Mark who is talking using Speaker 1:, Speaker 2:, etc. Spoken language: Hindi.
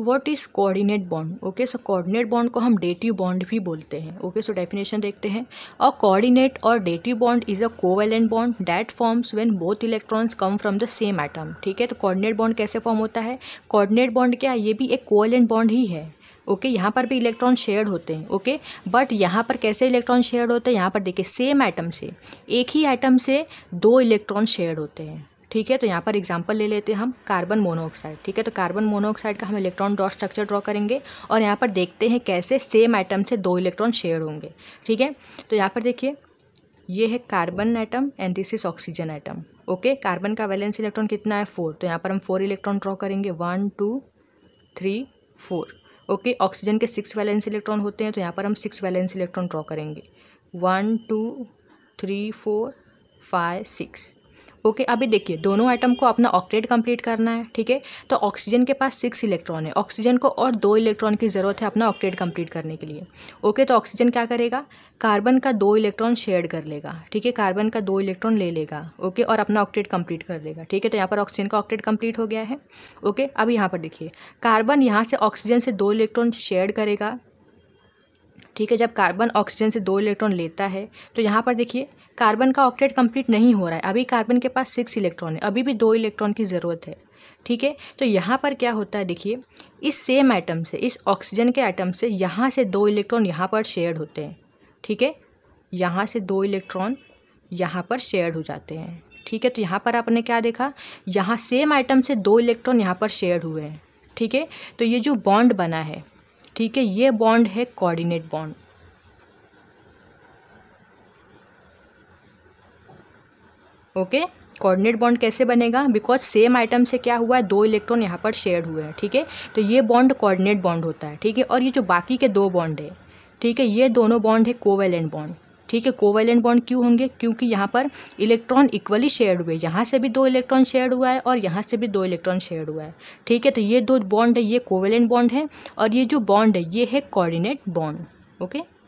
Speaker 1: what is coordinate bond okay so coordinate bond को हम डेटिव बॉन्ड भी बोलते हैं ओके सो डेफिनेशन देखते हैं और कोऑर्डिनेट और dative bond is a covalent bond that forms when both electrons come from the same atom ठीक है तो कोऑर्डिनेट बॉन्ड कैसे फॉर्म होता है कोऑर्डिनेट बॉन्ड क्या है ये भी एक कोवेलेंट बॉन्ड ही है ओके okay, यहाँ पर भी इलेक्ट्रॉन शेयर्ड होते हैं ओके बट यहाँ पर कैसे इलेक्ट्रॉन शेयर्ड होते हैं यहाँ पर देखिए सेम आइटम से एक ही आइटम से दो इलेक्ट्रॉन शेयर्ड होते हैं ठीक है तो यहाँ पर एग्जाम्पल ले लेते हैं हम कार्बन मोनोऑक्साइड ठीक है तो कार्बन मोनोऑक्साइड का हम इलेक्ट्रॉन डॉट स्ट्रक्चर ड्रॉ करेंगे और यहाँ पर देखते हैं कैसे सेम आइटम से दो इलेक्ट्रॉन शेयर होंगे ठीक है तो यहाँ पर देखिए ये है carbon atom and this is oxygen atom okay carbon का वैलेंस इलेक्ट्रॉन कितना है फोर तो यहाँ पर हम फोर इलेक्ट्रॉन ड्रॉ करेंगे one two three four okay oxygen के सिक्स वैलेंस इलेक्ट्रॉन होते हैं तो यहाँ पर हम सिक्स वैलेंस इलेक्ट्रॉन ड्रॉ करेंगे one two three four five six okay अभी देखिए दोनों आइटम को अपना ऑक्टेट कंप्लीट करना है ठीक है तो ऑक्सीजन के पास सिक्स इलेक्ट्रॉन है ऑक्सीजन को और दो इलेक्ट्रॉन की ज़रूरत है अपना ऑक्टेट कंप्लीट करने के लिए ओके तो ऑक्सीजन क्या करेगा कार्बन का दो इलेक्ट्रॉन शेयर कर लेगा ठीक है कार्बन का दो इलेक्ट्रॉन ले लेगा ओके और अपना ऑक्टेट कंप्लीट कर लेगा ठीक है तो यहाँ पर ऑक्सीजन का ऑक्टेट कंप्लीट हो गया है ओके अब यहाँ पर देखिए कार्बन यहाँ से ऑक्सीजन से दो इलेक्ट्रॉन शेयर करेगा ठीक है जब कार्बन ऑक्सीजन से दो इलेक्ट्रॉन लेता है तो यहाँ पर देखिए कार्बन का ऑक्टेट कंप्लीट नहीं हो रहा है अभी कार्बन के पास सिक्स इलेक्ट्रॉन है अभी भी दो इलेक्ट्रॉन की ज़रूरत है ठीक है तो यहाँ पर क्या होता है देखिए इस सेम आइटम से इस ऑक्सीजन के आइटम से यहाँ से दो इलेक्ट्रॉन यहाँ पर शेयर होते हैं ठीक है यहाँ से दो इलेक्ट्रॉन यहाँ पर शेयर हो जाते हैं ठीक है तो यहाँ पर आपने क्या देखा यहाँ सेम आइटम से दो इलेक्ट्रॉन यहाँ पर शेयर हुए हैं ठीक है तो ये जो बॉन्ड बना है ठीक है ये बॉन्ड है coordinate bond okay coordinate bond कैसे बनेगा बिकॉज सेम आइटम से क्या हुआ है दो इलेक्ट्रॉन यहाँ पर शेयर हुए हैं ठीक है तो ये बॉन्ड कोऑर्डिनेट बॉन्ड होता है ठीक है और ये जो बाकी के दो बॉन्ड है ठीक है ये दोनों बॉन्ड है कोवेलेंट बॉन्ड ठीक है कोवेलेंट बॉन्ड क्यों होंगे क्योंकि यहाँ पर इलेक्ट्रॉन इक्वली शेयर हुए यहाँ से भी दो इलेक्ट्रॉन शेयर हुआ है और यहाँ से भी दो इलेक्ट्रॉन शेयर हुआ है ठीक है तो ये दो बॉन्ड है ये कोवेलेंट बॉन्ड है और ये जो बॉन्ड है ये है कॉर्डिनेट बॉन्ड ओके